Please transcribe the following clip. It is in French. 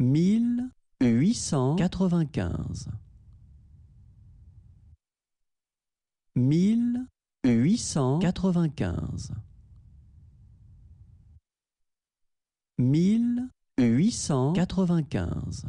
mille huit cent quatre-vingt-quinze mille huit cent quatre-vingt-quinze mille huit cent quatre-vingt-quinze